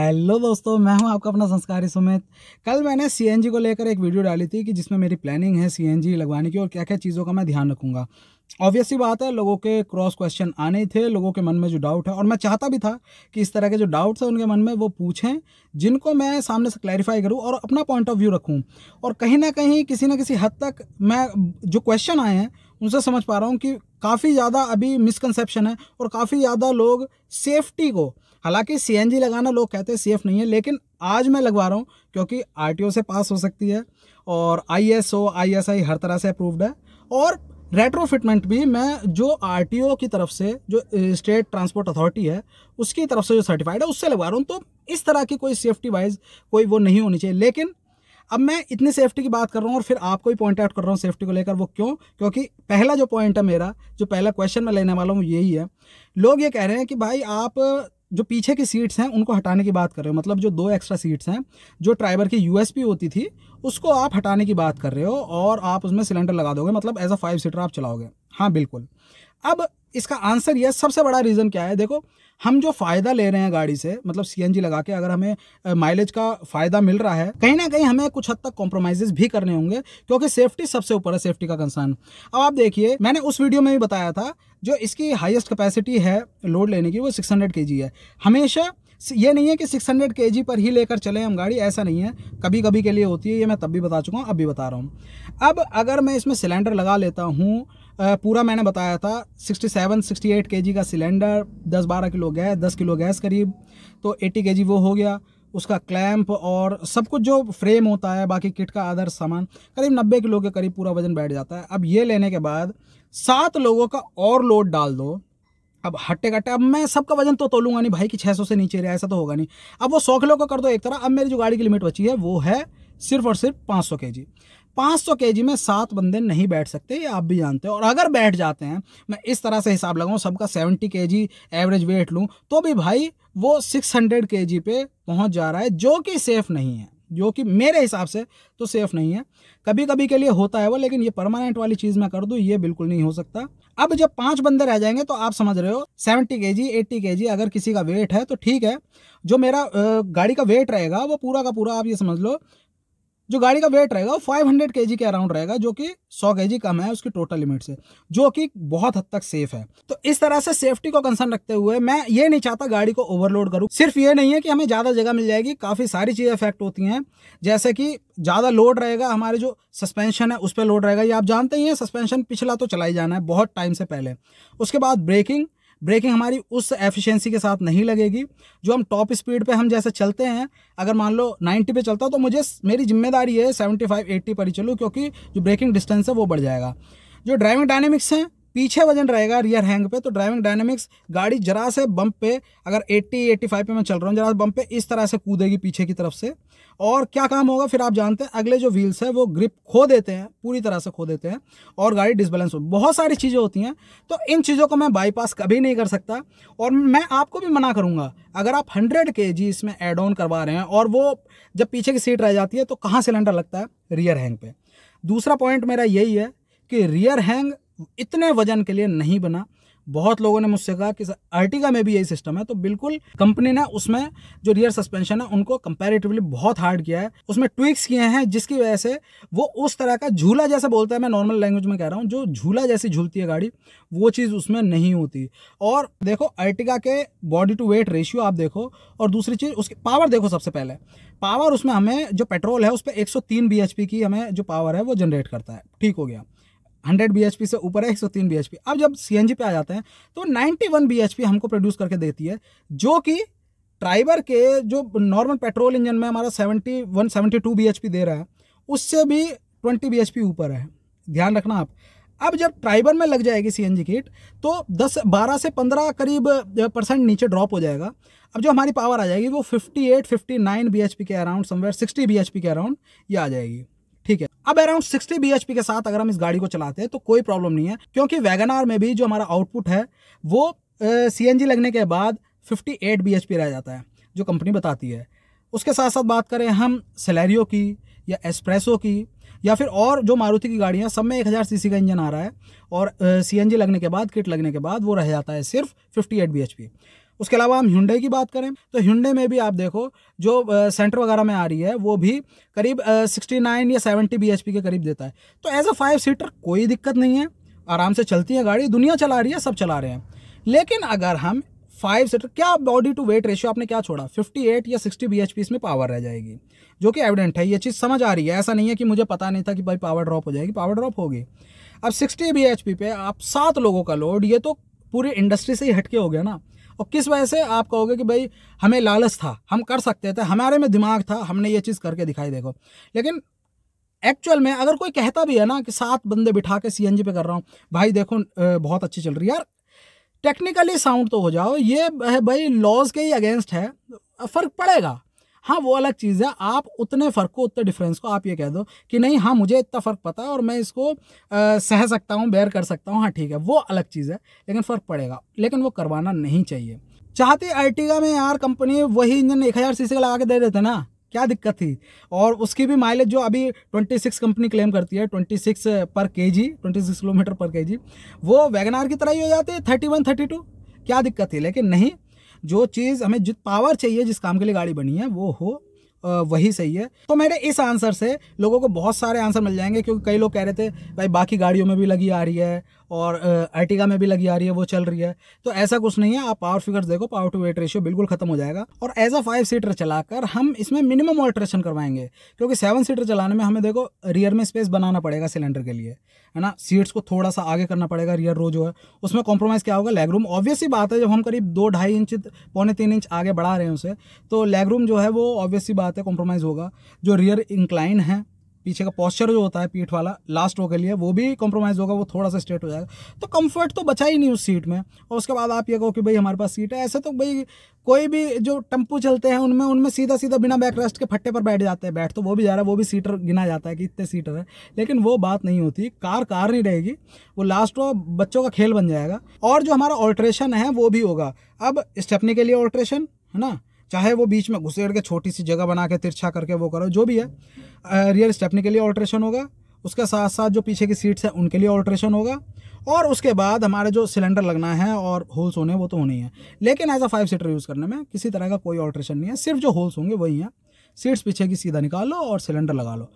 hello दोस्तों मैं हूं आपका अपना संस्कारी सुमित कल मैंने सीएनजी को लेकर एक वीडियो डाली थी कि जिसमें मेरी प्लानिंग है सीएनजी लगवाने की और क्या क्या चीज़ों का मैं ध्यान रखूंगा ऑब्वियसली बात है लोगों के क्रॉस क्वेश्चन आने थे लोगों के मन में जो डाउट है और मैं चाहता भी था कि इस तरह के जो डाउट्स हैं उनके मन में वो पूछें जिनको मैं सामने से क्लैरिफाई करूँ और अपना पॉइंट ऑफ व्यू रखूँ और कहीं ना कहीं किसी न किसी हद तक मैं जो क्वेश्चन आए हैं उनसे समझ पा रहा हूँ कि काफ़ी ज़्यादा अभी मिसकनसेप्शन है और काफ़ी ज़्यादा लोग सेफ्टी को हालांकि सीएनजी लगाना लोग कहते हैं सेफ नहीं है लेकिन आज मैं लगवा रहा हूँ क्योंकि आरटीओ से पास हो सकती है और आईएसओ आईएसआई हर तरह से अप्रूव्ड है और रेट्रोफिटमेंट भी मैं जो आर की तरफ से जो स्टेट ट्रांसपोर्ट अथॉरिटी है उसकी तरफ से जो सर्टिफाइड है उससे लगवा रहा हूँ तो इस तरह की कोई सेफ्टी वाइज कोई वो नहीं होनी चाहिए लेकिन अब मैं इतनी सेफ्टी की बात कर रहा हूँ और फिर आपको भी पॉइंट आउट कर रहा हूँ सेफ्टी को लेकर वो क्यों क्योंकि पहला जो पॉइंट है मेरा जो पहला क्वेश्चन मैं लेने वाला हूँ यही है लोग ये कह रहे हैं कि भाई आप जो पीछे की सीट्स हैं उनको हटाने की बात कर रहे हो मतलब जो दो एक्स्ट्रा सीट्स हैं जो ट्राइवर की यूएसपी होती थी उसको आप हटाने की बात कर रहे हो और आप उसमें सिलेंडर लगा दोगे मतलब एज अ फाइव सीटर आप चलाओगे हाँ बिल्कुल अब इसका आंसर यह सबसे बड़ा रीज़न क्या है देखो हम जो फ़ायदा ले रहे हैं गाड़ी से मतलब सी लगा के अगर हमें माइलेज का फ़ायदा मिल रहा है कहीं ना कहीं हमें कुछ हद तक कॉम्प्रोमाइज़ भी करने होंगे क्योंकि सेफ्टी सबसे ऊपर है सेफ्टी का कंसर्न अब आप देखिए मैंने उस वीडियो में भी बताया था जो इसकी हाईएस्ट कैपेसिटी है लोड लेने की वो सिक्स हंड्रेड है हमेशा ये नहीं है कि सिक्स हंड्रेड के जी पर ही लेकर चले हम गाड़ी ऐसा नहीं है कभी कभी के लिए होती है ये मैं तब भी बता चुका हूँ अब भी बता रहा हूँ अब अगर मैं इसमें सिलेंडर लगा लेता हूँ पूरा मैंने बताया था 67, 68 केजी का cylinder 10-12 kilo gas 10 kilo gas करीब तो 80 केजी वो हो गया उसका क्लैम्प और सब कुछ जो फ्रेम होता है बाकी किट का अदर सामान करीब 90 किलो के करीब पूरा वज़न बैठ जाता है अब ये लेने के बाद सात लोगों का और लोड डाल दो अब हटेगा हटे अब मैं सबका वजन तो तोलूंगा नहीं भाई कि 600 से नीचे रहा ऐसा तो होगा नहीं अब वो सौ किलो का कर दो एक तरह अब मेरी जो गाड़ी की लिमिट बची है वो है सिर्फ और सिर्फ पाँच सौ के जी पाँच सौ के जी में सात बंदे नहीं बैठ सकते ये आप भी जानते हो और अगर बैठ जाते हैं मैं इस तरह से हिसाब लगाऊँ सबका सेवेंटी के जी एवरेज वेट लूँ तो भी भाई वो सिक्स हंड्रेड के जी पे पहुँच जा रहा है जो कि सेफ़ नहीं है जो कि मेरे हिसाब से तो सेफ़ नहीं है कभी कभी के लिए होता है वो लेकिन ये परमानेंट वाली चीज़ मैं कर दूँ ये बिल्कुल नहीं हो सकता अब जब पांच बंदे रह जाएंगे तो आप समझ रहे हो सेवेंटी के जी एट्टी के जी अगर किसी का वेट है तो ठीक है जो मेरा गाड़ी का वेट रहेगा वो पूरा का पूरा आप ये समझ लो जो गाड़ी का वेट रहेगा वो फाइव हंड्रेड के जी के अराउंड रहेगा जो कि सौ के जी कम है उसकी टोटल लिमिट से जो कि बहुत हद तक सेफ है तो इस तरह से सेफ्टी को कंसर्न रखते हुए मैं ये नहीं चाहता गाड़ी को ओवरलोड करूँ सिर्फ ये नहीं है कि हमें ज़्यादा जगह मिल जाएगी काफ़ी सारी चीज़ें अफेक्ट होती हैं जैसे कि ज़्यादा लोड रहेगा हमारे जो सस्पेंशन है उस पर लोड रहेगा ये आप जानते ही हैं सस्पेंशन पिछला तो चलाई जाना है बहुत टाइम से पहले उसके बाद ब्रेकिंग ब्रेकिंग हमारी उस एफिशिएंसी के साथ नहीं लगेगी जो हम टॉप स्पीड पे हम जैसे चलते हैं अगर मान लो 90 पे चलता हूँ तो मुझे मेरी जिम्मेदारी है 75 80 पर ही चलूँ क्योंकि जो ब्रेकिंग डिस्टेंस है वो बढ़ जाएगा जो ड्राइविंग डायनेमिक्स हैं पीछे वजन रहेगा रियर हैंग पे तो ड्राइविंग डायनेमिक्स गाड़ी जरा से बम्प पे अगर 80 85 पे मैं चल रहा हूँ जरा से बम्प पे इस तरह से कूदेगी पीछे की तरफ से और क्या काम होगा फिर आप जानते हैं अगले जो व्हील्स है वो ग्रिप खो देते हैं पूरी तरह से खो देते हैं और गाड़ी डिसबैलेंस हो बहुत सारी चीज़ें होती हैं तो इन चीज़ों को मैं बाईपास कभी नहीं कर सकता और मैं आपको भी मना करूँगा अगर आप हंड्रेड के जी इसमें एड ऑन करवा रहे हैं और वो जब पीछे की सीट रह जाती है तो कहाँ सिलेंडर लगता है रियर हैंग पे दूसरा पॉइंट मेरा यही है कि रियर हैंग इतने वजन के लिए नहीं बना बहुत लोगों ने मुझसे कहा कि अर्टिगा में भी यही सिस्टम है तो बिल्कुल कंपनी ने उसमें जो रियर सस्पेंशन है उनको कंपेरेटिवली बहुत हार्ड किया है उसमें ट्विक्स किए हैं जिसकी वजह से वो उस तरह का झूला जैसे बोलता है मैं नॉर्मल लैंग्वेज में कह रहा हूँ जो झूला जैसी झूलती है गाड़ी वो चीज़ उसमें नहीं होती और देखो अर्टिगा के बॉडी टू वेट रेशियो आप देखो और दूसरी चीज़ उसकी पावर देखो सबसे पहले पावर उसमें हमें जो पेट्रोल है उस पर एक सौ की हमें जो पावर है वो जनरेट करता है ठीक हो गया हंड्रेड बी से ऊपर है एक सौ तीन बी अब जब सी पे आ जाते हैं तो नाइन्टी वन बी हमको प्रोड्यूस करके देती है जो कि ट्राइबर के जो नॉर्मल पेट्रोल इंजन में हमारा seventy one seventy two B दे रहा है उससे भी ट्वेंटी बी ऊपर है ध्यान रखना आप अब जब ट्राइबर में लग जाएगी सी एन जी किट तो 10 12 से 15 करीब परसेंट नीचे ड्रॉप हो जाएगा अब जो हमारी पावर आ जाएगी वो 58 59 P K around somewhere 60 P K around ये आ जाएगी ठीक है अब अराउंड 60 bhp के साथ अगर हम इस गाड़ी को चलाते हैं तो कोई प्रॉब्लम नहीं है क्योंकि वैगन आर में भी जो हमारा आउटपुट है वो सी एन जी लगने के बाद 58 bhp रह जाता है जो कंपनी बताती है उसके साथ साथ बात करें हम सलेरियो की या एस्प्रेसो की या फिर और जो मारुति की गाड़ियाँ सब में एक हज़ार सी का इंजन आ रहा है और सी uh, लगने के बाद किट लगने के बाद वो रह जाता है सिर्फ 58 एट उसके अलावा हम ह्यूडे की बात करें तो हिंडे में भी आप देखो जो सेंटर वगैरह में आ रही है वो भी करीब सिक्सटी नाइन या सेवेंटी बी के करीब देता है तो एज अ फाइव सीटर कोई दिक्कत नहीं है आराम से चलती है गाड़ी दुनिया चला रही है सब चला रहे हैं लेकिन अगर हम फाइव सीटर क्या बॉडी टू वेट रेशियो आपने क्या छोड़ा 58 या 60 बी एच इसमें पावर रह जाएगी जो कि एविडेंट है ये चीज़ समझ आ रही है ऐसा नहीं है कि मुझे पता नहीं था कि भाई पावर ड्रॉप हो जाएगी पावर ड्रॉप होगी अब 60 बी एच पे आप सात लोगों का लोड ये तो पूरी इंडस्ट्री से ही हटके हो गया ना और किस वजह से आप कहोगे कि भाई हमें लालच था हम कर सकते थे हमारे में दिमाग था हमने ये चीज़ करके दिखाई देखो लेकिन एक्चुअल में अगर कोई कहता भी है ना कि सात बंदे बिठा के सी पे कर रहा हूँ भाई देखो बहुत अच्छी चल रही है यार टेक्निकली साउंड तो हो जाओ ये भाई लॉज के ही अगेंस्ट है फ़र्क पड़ेगा हाँ वो अलग चीज़ है आप उतने फ़र्क को उतने डिफरेंस को आप ये कह दो कि नहीं हाँ मुझे इतना फ़र्क पता है और मैं इसको आ, सह सकता हूँ बैर कर सकता हूँ हाँ ठीक है वो अलग चीज़ है लेकिन फ़र्क पड़ेगा लेकिन वो करवाना नहीं चाहिए चाहते अर्टिगा में यार कंपनी वही इंजन एक हज़ार सीसी का लगा के दे देते ना क्या दिक्कत थी और उसकी भी माइलेज जो अभी 26 कंपनी क्लेम करती है 26 पर के जी ट्वेंटी किलोमीटर पर के जी वो वैगनार की तरह ही हो जाती है थर्टी वन क्या दिक्कत थी लेकिन नहीं जो चीज़ हमें जित पावर चाहिए जिस काम के लिए गाड़ी बनी है वो हो वही सही है तो मेरे इस आंसर से लोगों को बहुत सारे आंसर मिल जाएंगे क्योंकि कई लोग कह रहे थे भाई बाकी गाड़ियों में भी लगी आ रही है और अर्टिगा में भी लगी आ रही है वो चल रही है तो ऐसा कुछ नहीं है आप पावर फिगर्स देखो पावर टू वेट रेशियो बिल्कुल खत्म हो जाएगा और एज अ फाइव सीटर चलाकर हम इसमें मिनिमम ऑल्ट्रेशन करवाएंगे क्योंकि सेवन सीटर चलाने में हमें देखो रियर में स्पेस बनाना पड़ेगा सिलेंडर के लिए है ना सीट्स को थोड़ा सा आगे करना पड़ेगा रियर रो जो है उसमें कॉम्प्रोमाइज़ क्या होगा लेग रूम ऑब्वियसली बात है जब हम करीब दो ढाई इंच पौने तीन इंच आगे बढ़ा रहे हैं उसे तो लेग रूम जो है वो ऑब्वियसली बात है कॉम्प्रोमाइज़ होगा जो रियर इंक्लाइन है पीछे का पॉस्चर जो होता है पीठ वाला लास्ट रो के लिए वो भी कॉम्प्रोमाइज़ होगा वो थोड़ा सा स्ट्रेट हो जाएगा तो कंफर्ट तो बचा ही नहीं उस सीट में और उसके बाद आप ये कहो कि भाई हमारे पास सीट है ऐसे तो भाई कोई भी जो टेम्पू चलते हैं उनमें उनमें सीधा सीधा बिना बैक रेस्ट के फट्टे पर बैठ जाते हैं बैठ तो वो भी जा रहा है वो भी सीटर गिना जाता है कि इतने सीटर है लेकिन वो बात नहीं होती कार कार नहीं रहेगी वो लास्ट रो बच्चों का खेल बन जाएगा और जो हमारा ऑल्ट्रेशन है वो भी होगा अब स्टेपनी के लिए ऑल्ट्रेशन है ना चाहे वो बीच में घुसेड़ के छोटी सी जगह बना के तिरछा करके वो करो जो भी है रियर स्टेपनी के लिए ऑल्ट्रेशन होगा उसके साथ साथ जो पीछे की सीट्स हैं उनके लिए ऑल्ट्रेशन होगा और उसके बाद हमारे जो सिलेंडर लगना है और होल्स होने वो तो होने ही हैं लेकिन as a five seater use करने में किसी तरह का कोई ऑल्ट्रेशन नहीं है सिर्फ जो होल्स होंगे वही हैं सीट्स पीछे की सीधा निकाल लो और सिलेंडर लगा लो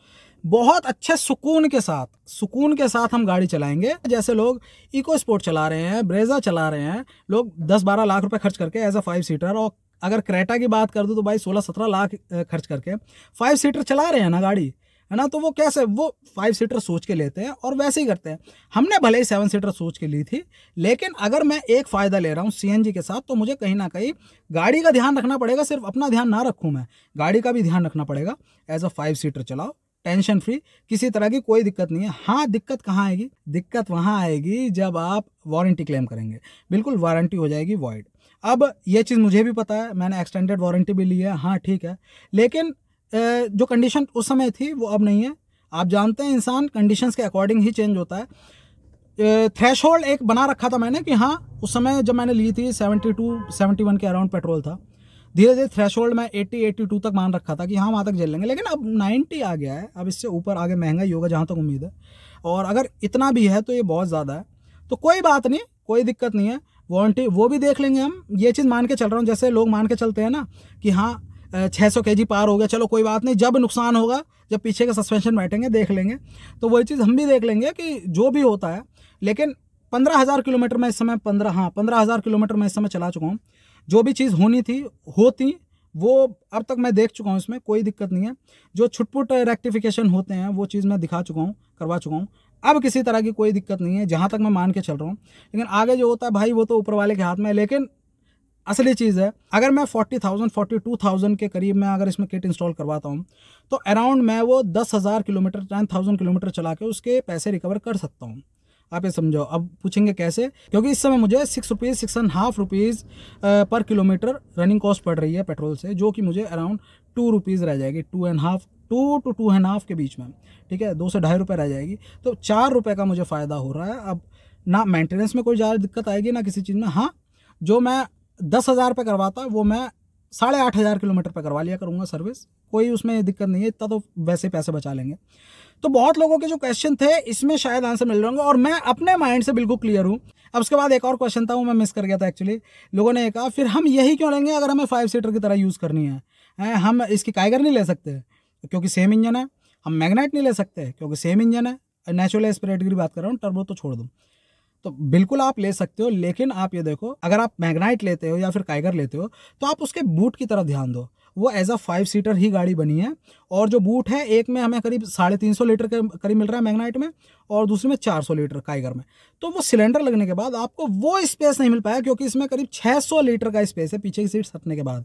बहुत अच्छे सुकून के साथ सुकून के साथ हम गाड़ी चलाएंगे जैसे लोग इको स्पोर्ट चला रहे हैं ब्रेजा चला रहे हैं लोग 10-12 लाख रुपए खर्च करके एज अ फाइव सीटर और अगर क्रेटा की बात कर दूँ तो भाई सोलह सत्रह लाख खर्च करके फाइव सीटर चला रहे हैं ना गाड़ी है ना तो वो कैसे वो फाइव सीटर सोच के लेते हैं और वैसे ही करते हैं हमने भले ही सेवन सीटर सोच के ली थी लेकिन अगर मैं एक फ़ायदा ले रहा हूँ सीएनजी के साथ तो मुझे कहीं ना कहीं गाड़ी का ध्यान रखना पड़ेगा सिर्फ अपना ध्यान ना रखूँ मैं गाड़ी का भी ध्यान रखना पड़ेगा एज अ फाइव सीटर चलाओ टेंशन फ्री किसी तरह की कोई दिक्कत नहीं है हाँ दिक्कत कहाँ आएगी दिक्कत वहाँ आएगी जब आप वारंटी क्लेम करेंगे बिल्कुल वारंटी हो जाएगी वॉइड अब ये चीज़ मुझे भी पता है मैंने एक्सटेंडेड वारंटी भी ली है हाँ ठीक है लेकिन जो कंडीशन उस समय थी वो अब नहीं है आप जानते हैं इंसान कंडीशन के अकॉर्डिंग ही चेंज होता है थ्रेश होल्ड एक बना रखा था मैंने कि हाँ उस समय जब मैंने ली थी सेवेंटी टू सेवेंटी वन के अराउंड पेट्रोल था धीरे धीरे थ्रेश होल्ड मैं एट्टी एट्टी टू तक मान रखा था कि हाँ वहाँ तक जल लेंगे लेकिन अब नाइन्टी आ गया है अब इससे ऊपर आगे महंगा ही होगा जहाँ तक उम्मीद है और अगर इतना भी है तो ये बहुत ज़्यादा है तो कोई बात नहीं कोई दिक्कत नहीं है वारंटी वो भी देख लेंगे हम ये चीज़ मान के चल रहा हूँ जैसे लोग मान के चलते हैं ना कि हाँ छः सौ के जी पार हो गया चलो कोई बात नहीं जब नुकसान होगा जब पीछे का सस्पेंशन बैठेंगे देख लेंगे तो वही चीज़ हम भी देख लेंगे कि जो भी होता है लेकिन पंद्रह हज़ार किलोमीटर में इस समय पंद्रह हाँ पंद्रह हज़ार किलोमीटर में इस समय चला चुका हूँ जो भी चीज़ होनी थी होती वो अब तक मैं देख चुका हूँ इसमें कोई दिक्कत नहीं है जो छुटपुट रेक्टिफिकेशन होते हैं वो चीज़ मैं दिखा चुका हूँ करवा चुका हूँ अब किसी तरह की कोई दिक्कत नहीं है जहाँ तक मैं मान के चल रहा हूँ लेकिन आगे जो होता है भाई वो तो ऊपर वाले के हाथ में है लेकिन असली चीज़ है अगर मैं forty thousand forty two thousand के करीब मैं अगर इसमें किट इंस्टॉल करवाता हूँ तो अराउंड मैं वो दस हज़ार किलोमीटर टेन थाउजेंड किलोमीटर चला के उसके पैसे रिकवर कर सकता हूँ आप ये समझो अब पूछेंगे कैसे क्योंकि इस समय मुझे six rupees six and half rupees per kilometre running cost पड़ रही है पेट्रोल से जो कि मुझे अराउंड टू रुपीज़ रह जाएगी two and half two two two and half के बीच में ठीक है दो से ढाई रुपये रह जाएगी तो चार रुपये का मुझे फ़ायदा हो रहा है अब ना मेंटेनेंस में कोई ज़्यादा दिक्कत आएगी ना किसी चीज़ में हाँ जो मैं दस हज़ार रुपये करवाता वो मैं साढ़े आठ हज़ार किलोमीटर पर करवा लिया करूँगा सर्विस कोई उसमें दिक्कत नहीं है इतना तो वैसे पैसे बचा लेंगे तो बहुत लोगों के जो क्वेश्चन थे इसमें शायद आंसर मिल रहा और मैं अपने माइंड से बिल्कुल क्लियर हूँ अब उसके बाद एक और क्वेश्चन था वो मैं मिस कर गया था एक्चुअली लोगों ने कहा फिर हम यही क्यों लेंगे अगर हमें फाइव सीटर की तरह यूज़ करनी है हम इसकी कायगर नहीं ले सकते तो क्योंकि सेम इंजन है हम मैग्नेट नहीं ले सकते क्योंकि सेम इंजन है नेचुरल स्प्रेड की बात कर रहा हूँ टर्बो तो छोड़ दूँ तो बिल्कुल आप ले सकते हो लेकिन आप ये देखो अगर आप मैग्नाइट लेते हो या फिर काइगर लेते हो तो आप उसके बूट की तरफ ध्यान दो वो एज अ फाइव सीटर ही गाड़ी बनी है और जो बूट है एक में हमें करीब साढ़े तीन सौ लीटर के करीब मिल रहा है मैग्नाइट में और दूसरे में चार सौ लीटर काइगर में तो वो सिलेंडर लगने के बाद आपको वो स्पेस नहीं मिल पाया क्योंकि इसमें करीब छः सौ लीटर का स्पेस है पीछे की सीट सटने के बाद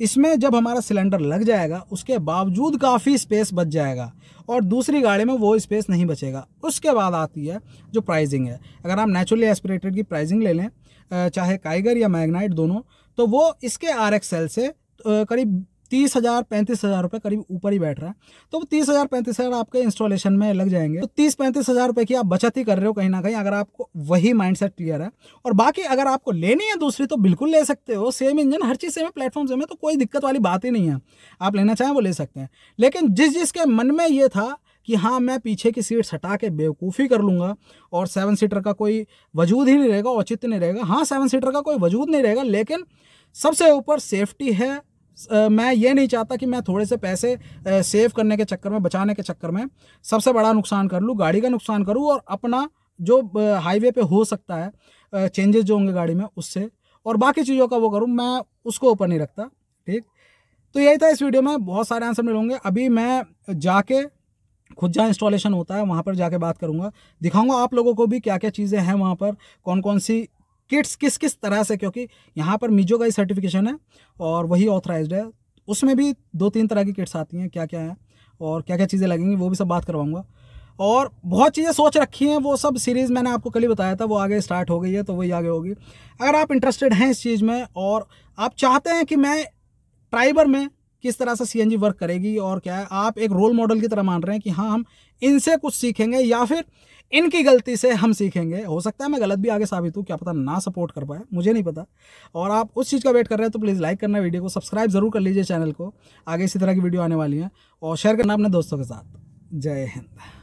इसमें जब हमारा सिलेंडर लग जाएगा उसके बावजूद काफ़ी स्पेस बच जाएगा और दूसरी गाड़ी में वो स्पेस नहीं बचेगा उसके बाद आती है जो प्राइजिंग है अगर आप नेचुरली एस्पिरेटेड की प्राइजिंग ले लें चाहे काइगर या मैग्नाइट दोनों तो वो इसके आर एक्स एल से करीब तीस हज़ार पैंतीस हज़ार रुपये करीब ऊपर ही बैठ रहा है तो वो तीस हज़ार पैंतीस हज़ार आपके इंस्टॉलेशन में लग जाएंगे तो तीस पैंतीस हज़ार रुपये की आप बचत ही कर रहे हो कहीं ना कहीं अगर आपको वही माइंडसेट क्लियर है और बाकी अगर आपको लेनी है दूसरी तो बिल्कुल ले सकते हो सेम इंजन हर चीज़ सेम है प्लेटफॉर्म सेम है तो कोई दिक्कत वाली बात ही नहीं है आप लेना चाहें वो ले सकते हैं लेकिन जिस जिसके मन में ये था कि हाँ मैं पीछे की सीट्स हटा के बेवकूफ़ी कर लूँगा और सेवन सीटर का कोई वजूद ही नहीं रहेगा औचित्य नहीं रहेगा हाँ सेवन सीटर का कोई वजूद नहीं रहेगा लेकिन सबसे ऊपर सेफ्टी है मैं ये नहीं चाहता कि मैं थोड़े से पैसे सेव करने के चक्कर में बचाने के चक्कर में सबसे बड़ा नुकसान कर लूँ गाड़ी का नुकसान करूँ और अपना जो हाईवे पे हो सकता है चेंजेस जो होंगे गाड़ी में उससे और बाकी चीज़ों का वो करूँ मैं उसको ऊपर नहीं रखता ठीक तो यही था इस वीडियो में बहुत सारे आंसर मिलोंगे अभी मैं जाके खुद जहाँ इंस्टॉलेशन होता है वहाँ पर जाके बात करूँगा दिखाऊंगा आप लोगों को भी क्या क्या चीज़ें हैं वहाँ पर कौन कौन सी किट्स किस किस तरह से क्योंकि यहाँ पर मिजो का ही सर्टिफिकेशन है और वही ऑथराइज है उसमें भी दो तीन तरह की किट्स आती हैं क्या क्या हैं और क्या क्या चीज़ें लगेंगी वो भी सब बात करवाऊँगा और बहुत चीज़ें सोच रखी हैं वो सब सीरीज़ मैंने आपको कल ही बताया था वो आगे स्टार्ट हो गई है तो वही आगे होगी अगर आप इंटरेस्टेड हैं इस चीज़ में और आप चाहते हैं कि मैं ट्राइबर में किस तरह से सी वर्क करेगी और क्या है आप एक रोल मॉडल की तरह मान रहे हैं कि हाँ हम इनसे कुछ सीखेंगे या फिर इनकी गलती से हम सीखेंगे हो सकता है मैं गलत भी आगे साबित हूँ क्या पता ना सपोर्ट कर पाए मुझे नहीं पता और आप उस चीज़ का वेट कर रहे हैं तो प्लीज़ लाइक करना वीडियो को सब्सक्राइब जरूर कर लीजिए चैनल को आगे इसी तरह की वीडियो आने वाली हैं और शेयर करना अपने दोस्तों के साथ जय हिंद